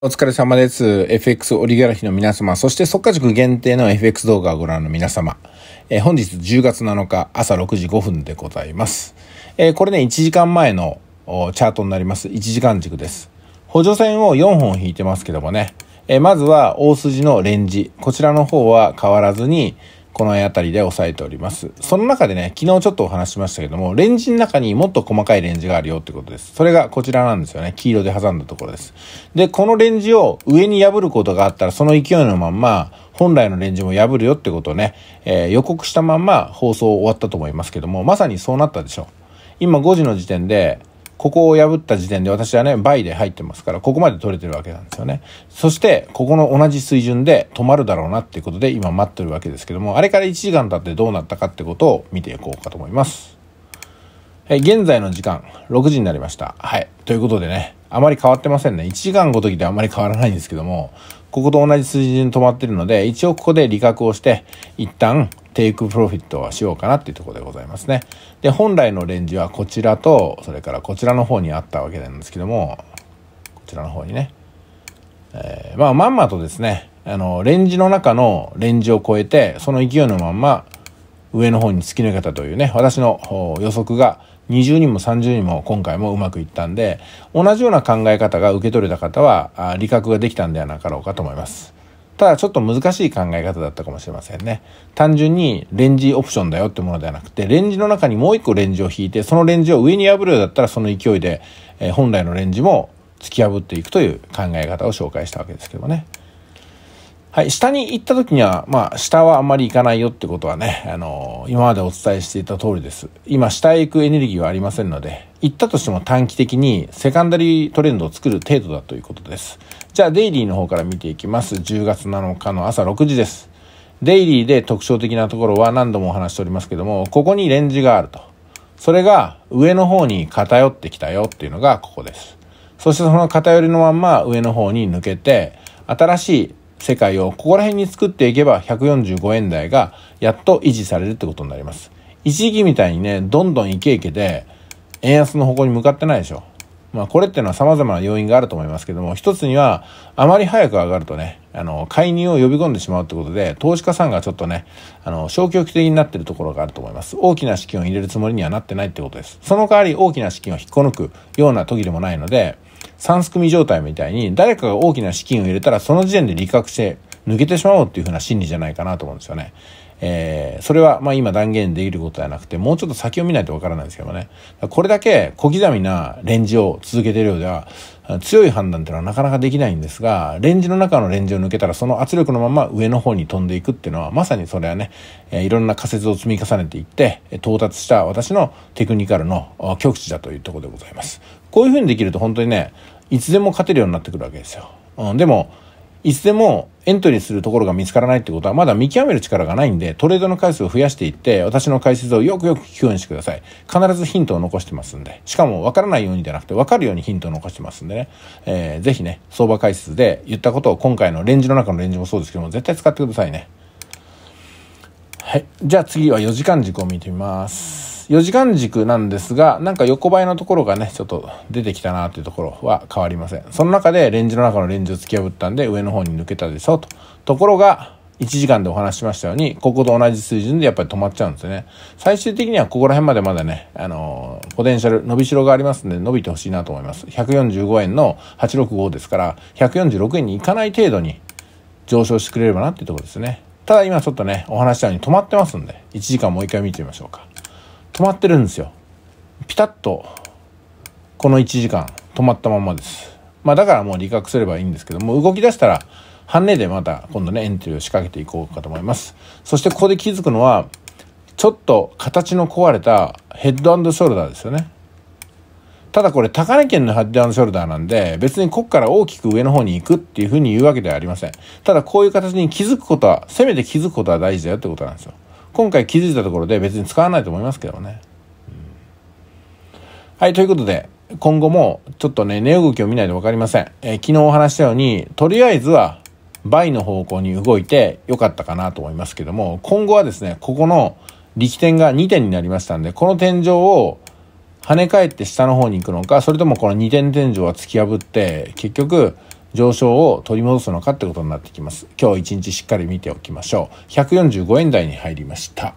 お疲れ様です。FX オリガラヒの皆様、そして速可塾限定の FX 動画をご覧の皆様、えー、本日10月7日朝6時5分でございます。えー、これね、1時間前のチャートになります。1時間軸です。補助線を4本引いてますけどもね、えー、まずは大筋のレンジ。こちらの方は変わらずに、この辺りでさえております。その中でね、昨日ちょっとお話しましたけども、レンジの中にもっと細かいレンジがあるよってことです。それがこちらなんですよね。黄色で挟んだところです。で、このレンジを上に破ることがあったら、その勢いのまんま、本来のレンジも破るよってことをね、えー、予告したまんま放送終わったと思いますけども、まさにそうなったでしょう。今5時の時点で、ここを破った時点で私はね、倍で入ってますから、ここまで取れてるわけなんですよね。そして、ここの同じ水準で止まるだろうなっていうことで今待ってるわけですけども、あれから1時間経ってどうなったかってことを見ていこうかと思います。はい、現在の時間、6時になりました。はい。ということでね、あまり変わってませんね。1時間ごときであまり変わらないんですけども、ここと同じ数字に止まってるので、一応ここで利確をして、一旦テイクプロフィットはしようかなっていうところでございますね。で、本来のレンジはこちらと、それからこちらの方にあったわけなんですけども、こちらの方にね。えー、まあ、まんまとですね、あの、レンジの中のレンジを超えて、その勢いのまんま、上の方に突き抜けたというね、私の予測が20人も30人も今回もうまくいったんで同じような考え方が受け取れた方は理覚ができたんではなかろうかと思います。ただちょっと難しい考え方だったかもしれませんね。単純にレンジオプションだよってものではなくて、レンジの中にもう一個レンジを引いて、そのレンジを上に破るようだったらその勢いで、え本来のレンジも突き破っていくという考え方を紹介したわけですけどもね。はい、下に行った時には、まあ、下はあんまり行かないよってことはね、あのー、今までお伝えしていた通りです。今、下へ行くエネルギーはありませんので、行ったとしても短期的にセカンダリートレンドを作る程度だということです。じゃあ、デイリーの方から見ていきます。10月7日の朝6時です。デイリーで特徴的なところは何度もお話しておりますけども、ここにレンジがあると。それが上の方に偏ってきたよっていうのがここです。そしてその偏りのまんま上の方に抜けて、新しい世界をここら辺に作っていけば145円台がやっと維持されるってことになります。一時期みたいにね、どんどんイケイケで円安の方向に向かってないでしょ。まあこれっていうのは様々な要因があると思いますけども、一つにはあまり早く上がるとね、あの、介入を呼び込んでしまうってことで、投資家さんがちょっとね、あの、消極的になってるところがあると思います。大きな資金を入れるつもりにはなってないってことです。その代わり大きな資金を引っこ抜くような時でもないので、三すくみ状態みたいに、誰かが大きな資金を入れたら、その時点で利確して抜けてしまおうっていうふうな心理じゃないかなと思うんですよね。えー、それはまあ今断言できることではなくて、もうちょっと先を見ないとわからないんですけどね。これだけ小刻みなレンジを続けているようでは、強い判断っていうのはなかなかできないんですが、レンジの中のレンジを抜けたらその圧力のまま上の方に飛んでいくっていうのは、まさにそれはね、えー、いろんな仮説を積み重ねていって、到達した私のテクニカルの極致だというところでございます。こういうふうにできると本当にね、いつでも勝てるようになってくるわけですよ。うん、でも、いつでもエントリーするところが見つからないってことはまだ見極める力がないんでトレードの回数を増やしていって私の解説をよくよく聞くようにしてください必ずヒントを残してますんでしかも分からないようにじゃなくて分かるようにヒントを残してますんでね、えー、ぜひね相場解説で言ったことを今回のレンジの中のレンジもそうですけども絶対使ってくださいねはいじゃあ次は4時間軸を見てみます4時間軸なんですが、なんか横ばいのところがね、ちょっと出てきたなというところは変わりません。その中でレンジの中のレンジを突き破ったんで上の方に抜けたでしょと。ところが、1時間でお話ししましたように、ここと同じ水準でやっぱり止まっちゃうんですよね。最終的にはここら辺までまだね、あのー、ポテンシャル、伸びしろがありますんで、伸びてほしいなと思います。145円の865ですから、146円に行かない程度に上昇してくれればなっていうところですね。ただ今ちょっとね、お話したように止まってますんで、1時間もう一回見てみましょうか。止まってるんですよピタッとこの1時間止まったままですまあだからもう理覚すればいいんですけども動き出したら半値でまた今度ねエントリーを仕掛けていこうかと思いますそしてここで気づくのはちょっと形の壊れたヘッドショルダーですよねただこれ高値圏のヘッドショルダーなんで別にこっから大きく上の方に行くっていうふうに言うわけではありませんただこういう形に気づくことはせめて気づくことは大事だよってことなんですよ今回気づいたところで別に使わないと思いますけどね。はい、ということで、今後もちょっとね、値動きを見ないと分かりません。えー、昨日お話したように、とりあえずは倍の方向に動いて良かったかなと思いますけども、今後はですね、ここの力点が2点になりましたんで、この天井を跳ね返って下の方に行くのか、それともこの2点天井は突き破って、結局、上昇を取り戻すのかってことになってきます。今日一日しっかり見ておきましょう。145円台に入りました。